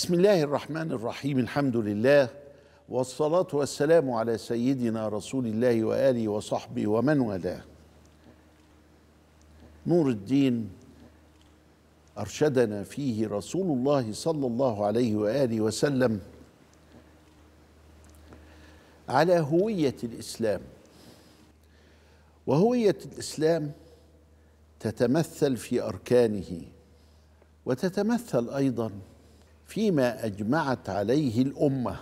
بسم الله الرحمن الرحيم الحمد لله والصلاة والسلام على سيدنا رسول الله وآله وصحبه ومن والاه نور الدين أرشدنا فيه رسول الله صلى الله عليه وآله وسلم على هوية الإسلام وهوية الإسلام تتمثل في أركانه وتتمثل أيضاً فيما اجمعت عليه الامه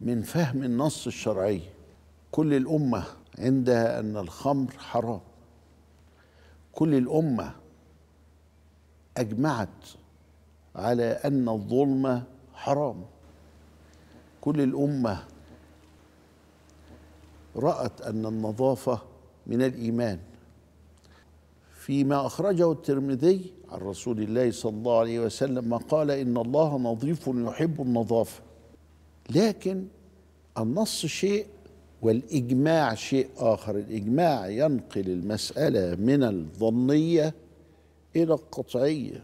من فهم النص الشرعي كل الامه عندها ان الخمر حرام كل الامه اجمعت على ان الظلم حرام كل الامه رات ان النظافه من الايمان فيما أخرجه الترمذي عن رسول الله صلى الله عليه وسلم ما قال إن الله نظيف يحب النظافة لكن النص شيء والإجماع شيء آخر الإجماع ينقل المسألة من الظنية إلى القطعية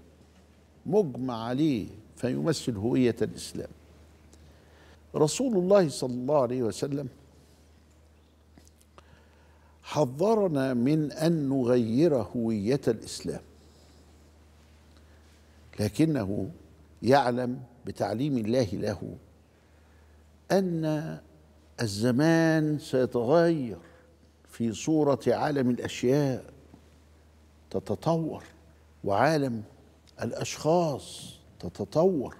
مجمع عليه فيمثل هوية الإسلام رسول الله صلى الله عليه وسلم حذرنا من أن نغير هوية الإسلام لكنه يعلم بتعليم الله له أن الزمان سيتغير في صورة عالم الأشياء تتطور وعالم الأشخاص تتطور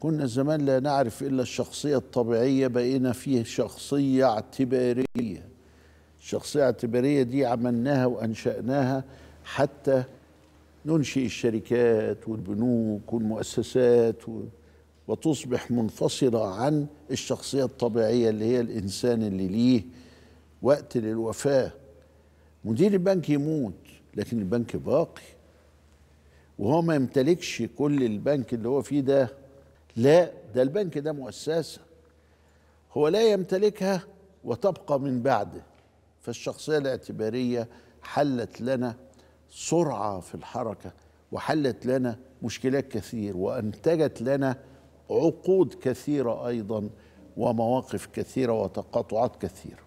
كنا زمان لا نعرف إلا الشخصية الطبيعية بقينا فيه شخصية اعتبارية الشخصية الاعتبارية دي عملناها وأنشأناها حتى ننشئ الشركات والبنوك والمؤسسات و... وتصبح منفصلة عن الشخصية الطبيعية اللي هي الإنسان اللي ليه وقت للوفاة مدير البنك يموت لكن البنك باقي وهو ما يمتلكش كل البنك اللي هو فيه ده لا ده البنك ده مؤسسة هو لا يمتلكها وتبقى من بعده فالشخصية الاعتبارية حلت لنا سرعة في الحركة وحلت لنا مشكلات كثير وأنتجت لنا عقود كثيرة أيضا ومواقف كثيرة وتقاطعات كثيرة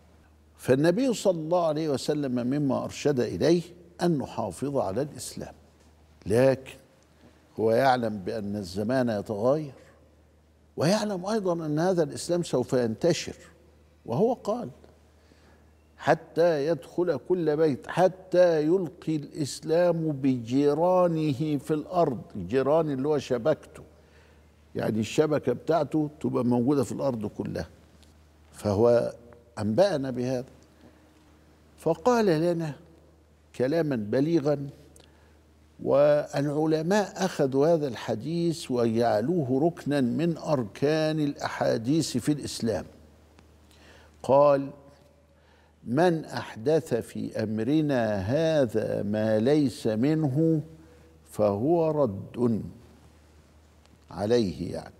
فالنبي صلى الله عليه وسلم مما أرشد إليه أن نحافظ على الإسلام لكن هو يعلم بأن الزمان يتغير ويعلم أيضا أن هذا الإسلام سوف ينتشر وهو قال حتى يدخل كل بيت حتى يلقي الاسلام بجيرانه في الارض جيران اللي هو شبكته يعني الشبكه بتاعته تبقى موجوده في الارض كلها فهو انبانا بهذا فقال لنا كلاما بليغا والعلماء اخذوا هذا الحديث وجعلوه ركنا من اركان الاحاديث في الاسلام قال من احدث في امرنا هذا ما ليس منه فهو رد عليه يعني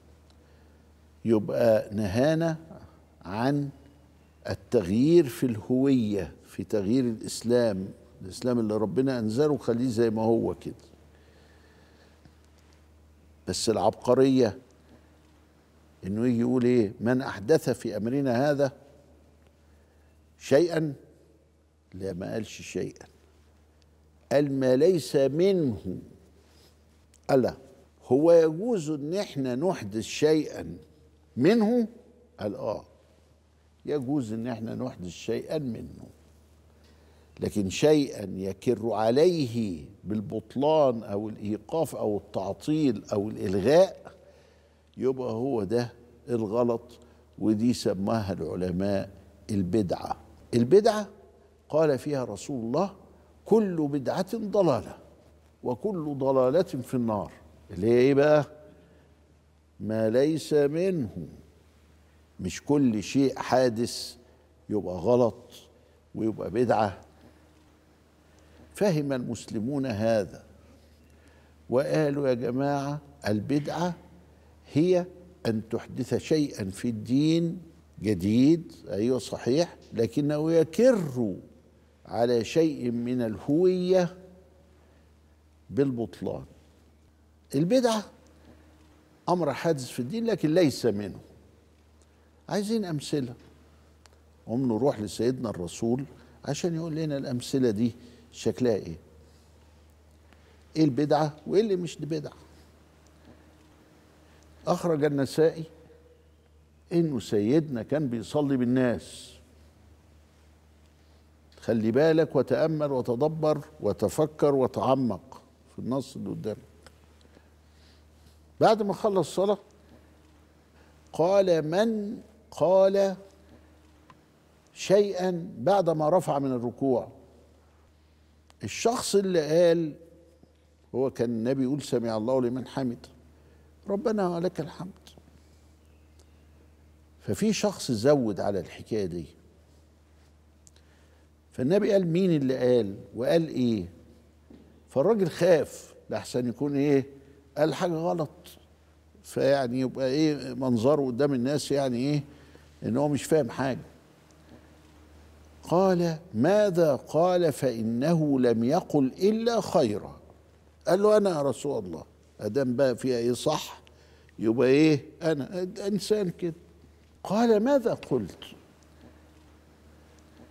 يبقى نهانا عن التغيير في الهويه في تغيير الاسلام الاسلام اللي ربنا انزله خليه زي ما هو كده بس العبقريه انه يجي يقول ايه من احدث في امرنا هذا شيئا لا ما قالش شيئا قال ما ليس منه ألا هو يجوز ان احنا نحدث شيئا منه قال اه يجوز ان احنا نحدث شيئا منه لكن شيئا يكر عليه بالبطلان او الايقاف او التعطيل او الالغاء يبقى هو ده الغلط ودي سماها العلماء البدعه البدعة قال فيها رسول الله كل بدعة ضلالة وكل ضلالة في النار اللي هي ايه بقى ما ليس منه مش كل شيء حادث يبقى غلط ويبقى بدعة فهم المسلمون هذا وقالوا يا جماعة البدعة هي أن تحدث شيئا في الدين جديد ايوه صحيح لكنه يكر على شيء من الهويه بالبطلان البدعه امر حادث في الدين لكن ليس منه عايزين امثله قوم نروح لسيدنا الرسول عشان يقول لنا الامثله دي شكلها ايه ايه البدعه وايه اللي مش بدعه اخرج النسائي انه سيدنا كان بيصلي بالناس خلي بالك وتامل وتدبر وتفكر وتعمق في النص اللي قدامك بعد ما خلص الصلاه قال من قال شيئا بعد ما رفع من الركوع الشخص اللي قال هو كان النبي يقول سمع الله لمن حمد ربنا ولك الحمد ففي شخص زود على الحكايه دي فالنبي قال مين اللي قال وقال ايه فالراجل خاف لاحسن يكون ايه قال حاجه غلط فيعني يبقى ايه منظره قدام الناس يعني ايه ان هو مش فاهم حاجه قال ماذا قال فانه لم يقل الا خيرا قال له انا يا رسول الله ادام بقى فيها ايه صح يبقى ايه انا انسان كده قال ماذا قلت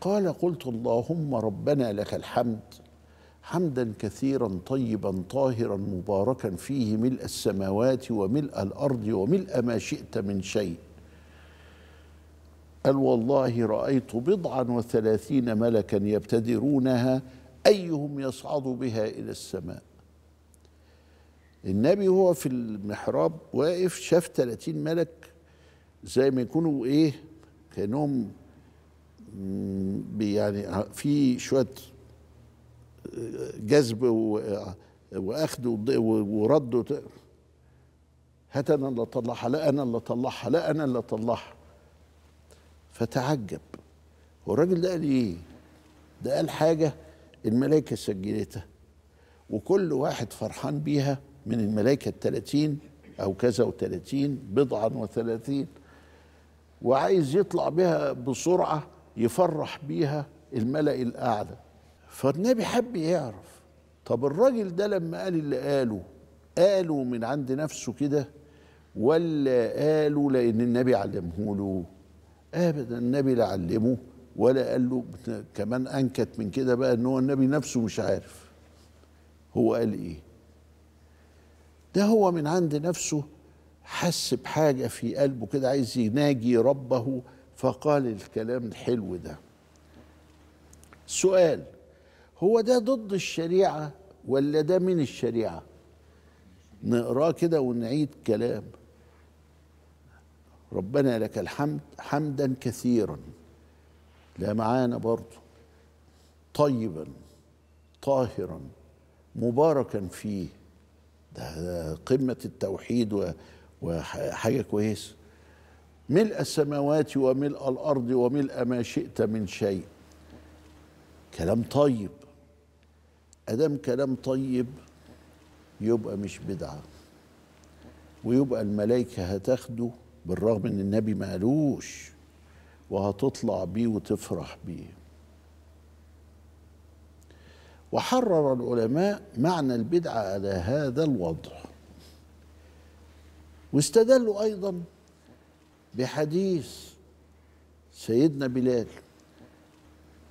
قال قلت اللهم ربنا لك الحمد حمدا كثيرا طيبا طاهرا مباركا فيه ملء السماوات وملء الارض وملء ما شئت من شيء قال والله رايت بضعا وثلاثين ملكا يبتدرونها ايهم يصعد بها الى السماء النبي هو في المحراب واقف شاف 30 ملك زي ما يكونوا ايه كانهم يعني في شويه آه، جذب آه، واخد ورد هات انا اللي اطلعها لا انا اللي اطلعها لا انا اللي اطلعها فتعجب هو الراجل ده قال ايه؟ ده قال حاجه الملائكه سجلتها وكل واحد فرحان بيها من الملائكه ال 30 او كذا و30 بضعا و30 وعايز يطلع بها بسرعة يفرح بيها الملأ الأعلى فالنبي حب يعرف طب الراجل ده لما قال اللي قاله قاله من عند نفسه كده ولا قاله لأن النبي علمه له أبدا النبي لا علمه ولا قال له كمان أنكت من كده بقى إن هو النبي نفسه مش عارف هو قال إيه ده هو من عند نفسه حس بحاجه في قلبه كده عايز يناجي ربه فقال الكلام الحلو ده سؤال هو ده ضد الشريعه ولا ده من الشريعه نقراه كده ونعيد كلام ربنا لك الحمد حمدا كثيرا لا معانا برضه طيبا طاهرا مباركا فيه ده قمه التوحيد و وحاجة كويسة ملء السماوات وملء الأرض وملء ما شئت من شيء كلام طيب أدام كلام طيب يبقى مش بدعة ويبقى الملائكة هتاخده بالرغم ان النبي ما قالوش وهتطلع بيه وتفرح بيه وحرر العلماء معنى البدعة على هذا الوضع واستدلوا أيضا بحديث سيدنا بلال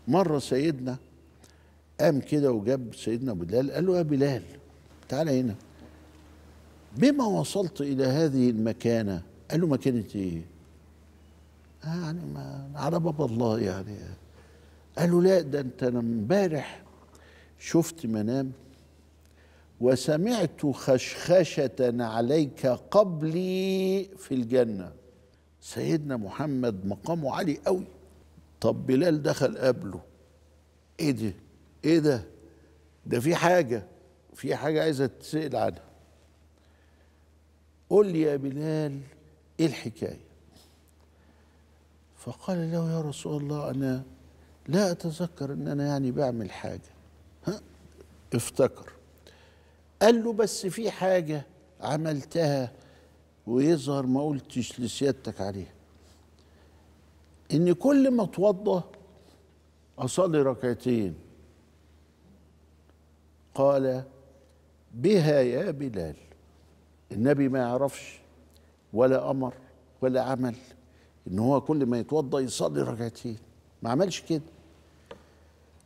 مرة سيدنا قام كده وجاب سيدنا بلال قال له يا بلال تعال هنا بما وصلت إلى هذه المكانة قال له مكانة إيه يعني ما على باب الله يعني قال له لا ده أنت أنا امبارح شفت منام وسمعت خشخشة عليك قبلي في الجنة سيدنا محمد مقامه عالي قوي طب بلال دخل قبله ايه ده ايه ده ده في حاجة في حاجة عايزة تسأل عنها قل لي يا بلال ايه الحكاية فقال له يا رسول الله انا لا اتذكر ان انا يعني بعمل حاجة ها افتكر قال له بس في حاجة عملتها ويظهر ما قلتش لسيادتك عليها إن كل ما اتوضى أصلي ركعتين قال بها يا بلال النبي ما يعرفش ولا أمر ولا عمل إن هو كل ما يتوضى يصلي ركعتين ما عملش كده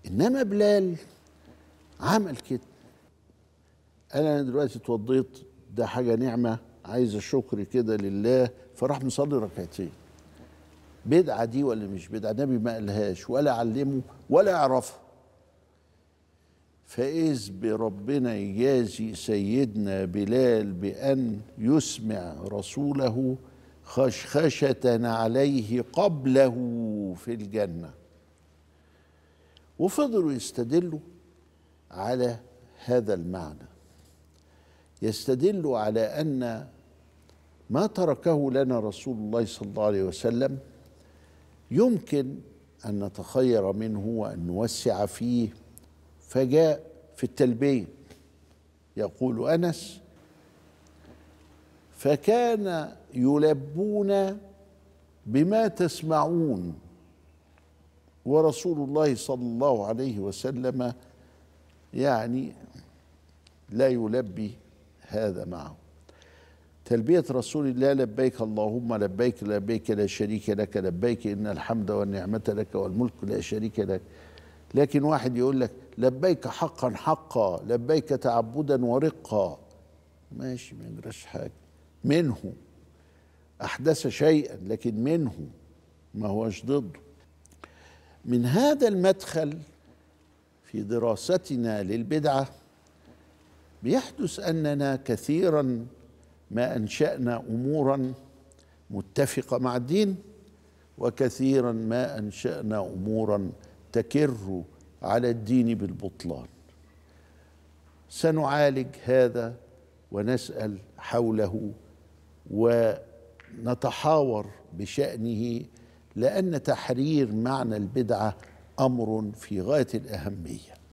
إنما بلال عمل كده انا دلوقتي اتوضيت ده حاجه نعمه عايز الشكر كده لله فراح مصلي ركعتين بدعه دي ولا مش بدعه النبي ما قالهاش ولا علمه ولا اعرفه فإذ بربنا يجازي سيدنا بلال بأن يسمع رسوله خشخشة عليه قبله في الجنة وفضلوا يستدلوا على هذا المعنى يستدل على أن ما تركه لنا رسول الله صلى الله عليه وسلم يمكن أن نتخير منه وأن نوسع فيه فجاء في التلبية يقول أنس فكان يلبون بما تسمعون ورسول الله صلى الله عليه وسلم يعني لا يلبي هذا معه تلبية رسول الله لبيك اللهم لبيك لبيك لا شريك لك لبيك إن الحمد والنعمة لك والملك لا شريك لك لكن واحد يقول لك لبيك حقا حقا لبيك تعبدا ورقا ماشي ما يجراش حاجة منه أحدث شيئا لكن منه ما هوش ضده من هذا المدخل في دراستنا للبدعه بيحدث اننا كثيرا ما انشانا امورا متفقه مع الدين وكثيرا ما انشانا امورا تكر على الدين بالبطلان سنعالج هذا ونسال حوله ونتحاور بشانه لان تحرير معنى البدعه امر في غايه الاهميه